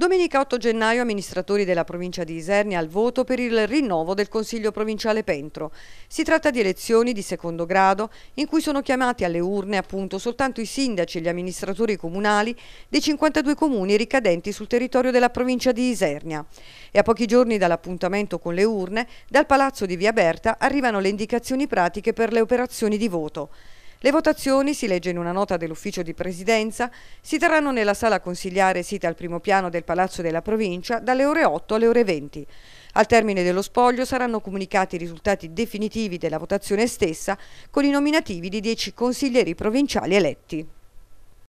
Domenica 8 gennaio amministratori della provincia di Isernia al voto per il rinnovo del Consiglio provinciale Pentro. Si tratta di elezioni di secondo grado in cui sono chiamati alle urne appunto soltanto i sindaci e gli amministratori comunali dei 52 comuni ricadenti sul territorio della provincia di Isernia. E a pochi giorni dall'appuntamento con le urne, dal palazzo di Via Berta arrivano le indicazioni pratiche per le operazioni di voto. Le votazioni, si legge in una nota dell'ufficio di presidenza, si terranno nella sala consigliare sita al primo piano del Palazzo della Provincia dalle ore 8 alle ore 20. Al termine dello spoglio saranno comunicati i risultati definitivi della votazione stessa con i nominativi di 10 consiglieri provinciali eletti.